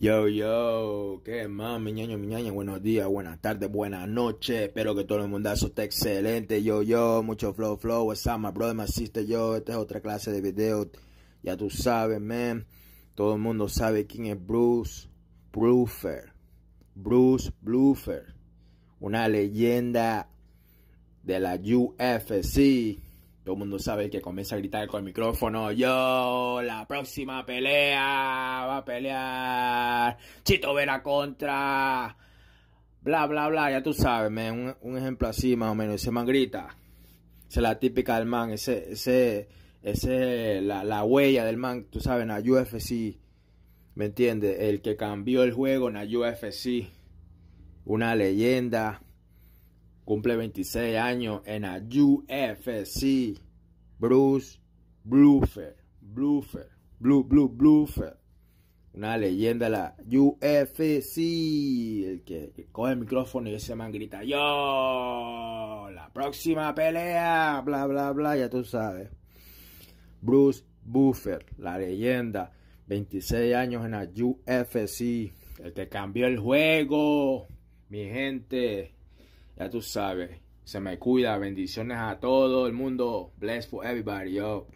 Yo, yo, qué más, mi ñaño, mi buenos días, buenas tardes, buenas noches, espero que todo el mundo esté excelente, yo, yo, mucho flow, flow, what's up, my brother, my sister, yo, esta es otra clase de video, ya tú sabes, man, todo el mundo sabe quién es Bruce Brufer, Bruce Bluefer, una leyenda de la UFC, todo el mundo sabe que comienza a gritar con el micrófono, yo, la próxima pelea va a pelear Chito Vera contra, bla, bla, bla, ya tú sabes, un, ejemplo así más o menos, ese man grita, esa es la típica del man, ese, ese, ese, la, la huella del man, tú sabes, en la UFC, ¿me entiendes? El que cambió el juego en la UFC, una leyenda, Cumple 26 años en la UFC. Bruce Buffer. Buffer. Blue, Blue, Buffer. Una leyenda de la UFC. El que, que, coge el micrófono y ese man grita: ¡Yo! La próxima pelea. Bla, bla, bla. Ya tú sabes. Bruce Buffer. La leyenda. 26 años en la UFC. El que cambió el juego. Mi gente. Ya tú sabes. Se me cuida. Bendiciones a todo el mundo. Bless for everybody, yo.